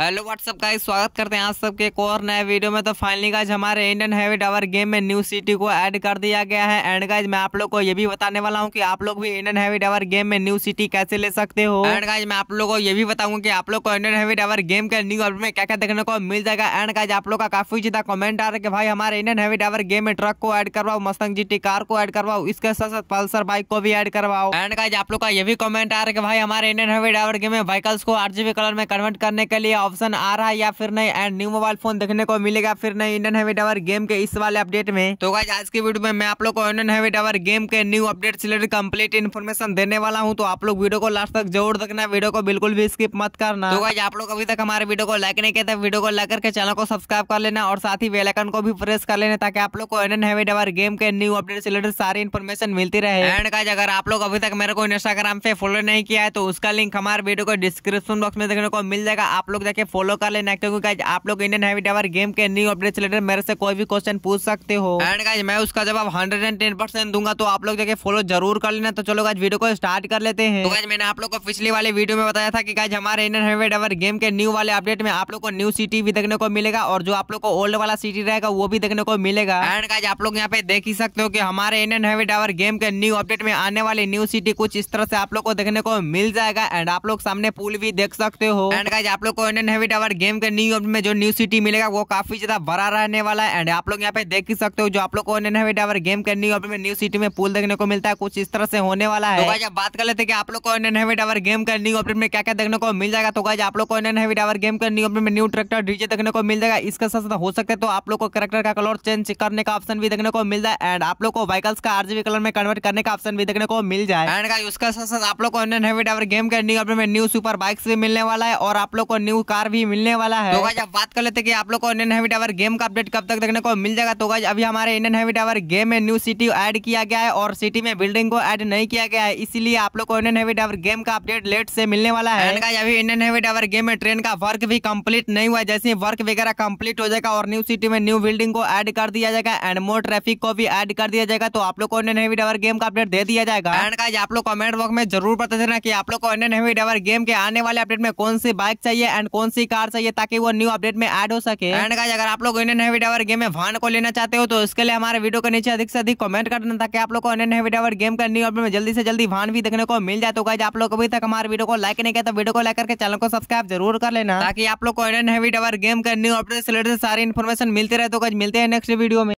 hello what's up का स्वागत करते हैं आप सबके एक और नए वीडियो में तो फाइनली गाइज हमारे इंडियन हैवी टावर गेम में न्यू सिटी को ऐड कर दिया गया है एंड गाइज मैं आप लोग को ये भी बताने वाला हूँ कि आप लोग भी इंडियन हैवी टावर गेम में न्यू सिटी कैसे ले सकते हो एंड गाइज मैं आप लोग को ये भी बताऊंगा कि आप लोग को इंडियन हैवी टावर गेम के न्यू अपडेट में क्या क्या देखने को मिल जाएगा एंड गाइज आप लोग का काफी ज्यादा कमेंट आ रहा है कि भाई हमारे इंडियन हैवी टावर गेम में ट्रक को एड करवाओ मस्तंग जी कार को एड करवाओ इसके साथ साथ पल्सर बाइक को भी एड करवाओ एंड गाइज आप लोग का ये भी कमेंट आ रहा है कि भाई हमारे इंडियन हैवी टावर गेम में व्हीकल्स को आरजीबी कलर में कन्वर्ट करने के लिए ऑप्शन आ रहा है या फिर नहीं एंड न्यू मोबाइल फोन देखने को मिलेगा फिर नहीं इंडियन हाईवे डावर गेम के इस वाले अपडेट में तो गाइज आज की वीडियो में मैं आप लोग को इंडियन हाईवे डावर गेम के न्यू अपडेट से रिलेटेड कम्प्लीट इन्फॉर्मेशन देने वाला हूँ तो आप लोग वीडियो को लास्ट तक जरूर देखना वीडियो को बिल्कुल भी स्किप मत करना तो आप लोग अभी तक हमारे वीडियो को लाइक नहीं किया वीडियो को लाइक करके चैनल को सब्सक्राइब कर लेना और साथ ही बेलाइकन को भी प्रेस कर लेना ताकि आप लोग को इंडियन हाईवे डावर गेम के न्यू अपडेट से रिलेटेड सारी इन्फॉर्मेशन मिलती रहे एंड गाइज अगर आप लोग अभी तक मेरे को इंस्टाग्राम पे फॉलो नहीं किया है तो उसका लिंक हमारे वीडियो को डिस्क्रिप्शन बॉक्स में देखने को मिल जाएगा आप लोग जाके जाके फॉलो कर लेना क्योंकि गाइज आप लोग इंडियन हैवी टावर गेम के न्यू अपडेट से रिलेटेड मेरे से कोई भी क्वेश्चन पूछ सकते हो एंड गाइज मैं उसका जवाब हंड्रेड एंड टेन परसेंट दूंगा तो आप लोग जाके फॉलो जरूर कर लेना तो चलो गाइज वीडियो को स्टार्ट कर लेते हैं तो गाइज मैंने आप लोग को पिछले वाले वीडियो में बताया था कि गाइज हमारे इंडियन हैवी टावर गेम के न्यू वाले अपडेट में आप लोग को न्यू सिटी भी देखने को मिलेगा और जो आप लोग को ओल्ड वाला सिटी रहेगा वो भी देखने को मिलेगा एंड गाइज आप लोग यहाँ पे देख ही सकते हो कि हमारे इंडियन हैवी टावर गेम के न्यू अपडेट में आने वाली न्यू सिटी कुछ इस तरह से आप लोग को देखने को मिल जाएगा एंड आप लोग सामने पुल भी देख सकते हो एंड गाइज आप लोग को एंड हैविट आवर गेम के न्यू अपडेट में जो न्यू सिटी मिलेगा वो काफी ज्यादा बड़ा रहने वाला है एंड आप लोग यहाँ पे देख ही सकते हो जो आप लोग को एंड हैविट आवर गेम के न्यू अपडेट में न्यू सिटी में पुल देखने को मिलता है कुछ इस तरह से होने वाला है तो बात कर लेते हैं आप लोग को एंड हैविट आवर गेम के न्यू अपडेट में क्या क्या देखने को मिल जाएगा तो आप लोग को एंड हैविट आवर गेम के न्यू अपडेट में न्यू ट्रैक्टर डीजे देखने को मिल जाएगा इसके साथ साथ हो सकते तो आप लोग को करेक्टर का कलर चेंज करने का ऑप्शन भी देखने को मिल जाए एंड आप लोग को व्हीकल्स का आरजीबी कलर में कन्वर्ट करने का ऑप्शन भी देखने को मिल जाए एंड उसके साथ साथ आप लोग को एंड हैविट आवर गेम के न्यू अपडेट में न्यू सुपर बाइक्स भी मिलने वाला है और आप लोग को न्यू कार भी मिलने वाला है तो गाइज अब बात कर लेते कि आप लोग को इंडियन हैवी टावर गेम का अपडेट कब तक देखने को मिल जाएगा तो गाइज अभी हमारे इंडियन हैवी टावर गेम में न्यू सिटी ऐड किया गया है और सिटी में बिल्डिंग को ऐड नहीं किया गया है इसीलिए आप लोग को इंडियन हैवी टावर गेम का अपडेट लेट से मिलने वाला है अभी इंडियन हैवी टावर गेम में ट्रेन का वर्क भी कम्प्लीट नहीं हुआ जैसे वर्क वगैरह कम्प्लीट हो जाएगा और न्यू सिटी में न्यू बिल्डिंग को एड कर दिया जाएगा एंड मोर ट्रैफिक को भी एड कर दिया जाएगा तो आप लोग को इंडियन हैवी टावर गेम का अपडेट दे दिया जाएगा एंड गाइज आप लोग कमेंट बॉक्स में जरूर बता देना की आप लोग को इंडियन हैवी टावर गेम के आने वाले अपडेट में कौन सी बाइक चाहिए एंड कौन सी कार चाहिए ताकि वो न्यू अपडेट में एड हो सके एंड गाइज अगर आप लोग इंडियन हैवी डावर गेम में वाहन को लेना चाहते हो तो उसके लिए हमारे वीडियो के नीचे अधिक से अधिक कमेंट कर देना ताकि आप लोग को इंडियन हैवी डावर गेम का न्यू अपडेट में जल्दी से जल्दी वाहन भी देखने को मिल जाए तो गाइज आप लोग अभी तक हमारे वीडियो को लाइक नहीं किया तो वीडियो को लाइक करके चैनल को सब्सक्राइब जरूर कर लेना ताकि आप लोग को इंडियन हैवी डावर गेम का न्यू अपडेट से रिलेटेड सारी इन्फॉर्मेशन मिलती रहे तो गाइज मिलते हैं नेक्स्ट वीडियो में